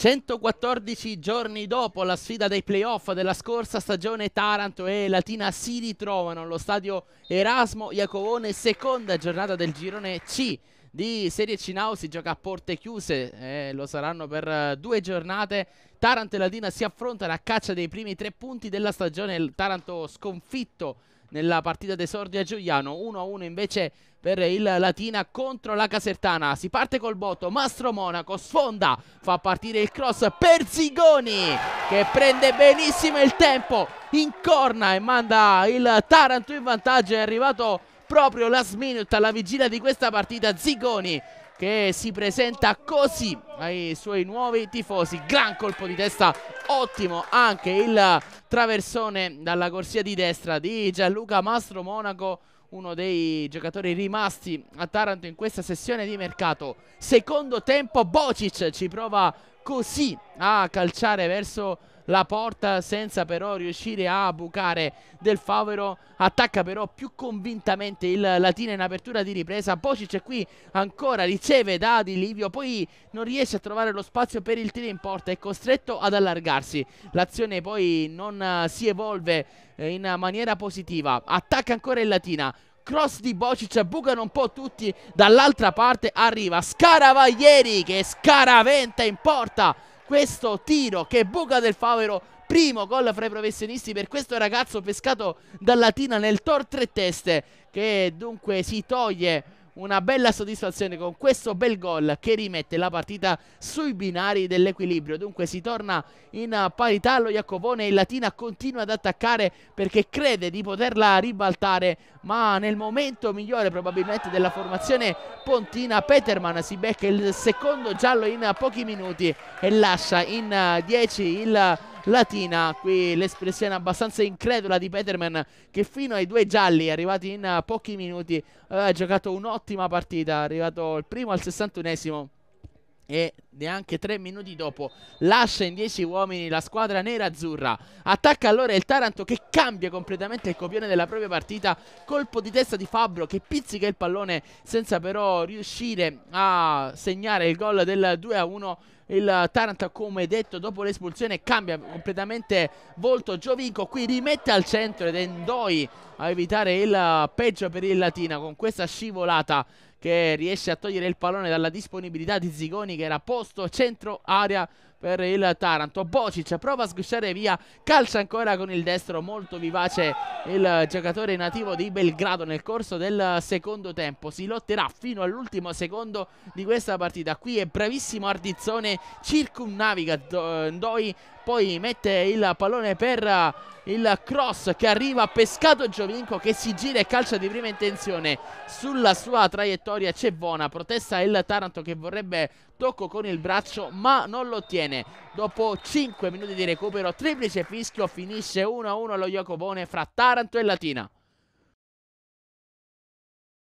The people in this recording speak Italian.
114 giorni dopo la sfida dei playoff della scorsa stagione, Taranto e Latina si ritrovano allo stadio Erasmo Iacovone, seconda giornata del girone C di Serie C Now, si gioca a porte chiuse, eh, lo saranno per eh, due giornate. Taranto e Latina si affrontano a caccia dei primi tre punti della stagione, il Taranto sconfitto nella partita d'esordio a Giuliano 1-1 invece per il Latina contro la Casertana si parte col botto, Mastro Monaco sfonda, fa partire il cross per Zigoni che prende benissimo il tempo incorna e manda il Taranto in vantaggio è arrivato proprio last minute alla vigilia di questa partita Zigoni che si presenta così ai suoi nuovi tifosi. Gran colpo di testa, ottimo anche il traversone dalla corsia di destra di Gianluca Mastro Monaco uno dei giocatori rimasti a Taranto in questa sessione di mercato. Secondo tempo Bocic ci prova così a calciare verso la porta senza però riuscire a bucare Del Favero attacca però più convintamente il Latina in apertura di ripresa Bocic è qui ancora riceve da Di Livio poi non riesce a trovare lo spazio per il tiro in porta è costretto ad allargarsi l'azione poi non eh, si evolve eh, in maniera positiva attacca ancora il Latina cross di Bocic bucano un po' tutti dall'altra parte arriva Scaravaglieri che scaraventa in porta questo tiro che buca del Favero primo gol fra i professionisti per questo ragazzo pescato dalla Tina nel Tor Tre Teste che dunque si toglie una bella soddisfazione con questo bel gol che rimette la partita sui binari dell'equilibrio. Dunque si torna in parità lo Iacovone e Latina continua ad attaccare perché crede di poterla ribaltare, ma nel momento migliore probabilmente della formazione pontina Peterman si becca il secondo giallo in pochi minuti e lascia in 10 il latina. Qui l'espressione abbastanza incredula di Peterman che fino ai due gialli arrivati in eh, pochi minuti eh, Ha giocato un'ottima partita, è arrivato il primo al 61esimo e neanche tre minuti dopo lascia in dieci uomini la squadra nera-azzurra. Attacca allora il Taranto che cambia completamente il copione della propria partita. Colpo di testa di Fabbro che pizzica il pallone senza però riuscire a segnare il gol del 2-1 il Taranto come detto dopo l'espulsione cambia completamente volto Giovinco qui rimette al centro ed Endoi a evitare il peggio per il Latina con questa scivolata che riesce a togliere il pallone dalla disponibilità di Zigoni che era posto centro area per il Taranto. Bocic prova a sgusciare via, calcia ancora con il destro, molto vivace il giocatore nativo di Belgrado nel corso del secondo tempo. Si lotterà fino all'ultimo secondo di questa partita. Qui è bravissimo Ardizzone, circumnaviga Ndoi, poi mette il pallone per il cross che arriva pescato Giovinco che si gira e calcia di prima intenzione sulla sua traiettoria c'è Vona protesta il Taranto che vorrebbe tocco con il braccio ma non lo ottiene bene. Dopo 5 minuti di recupero, triplice fischio, finisce 1-1 lo Iacobone fra Taranto e Latina.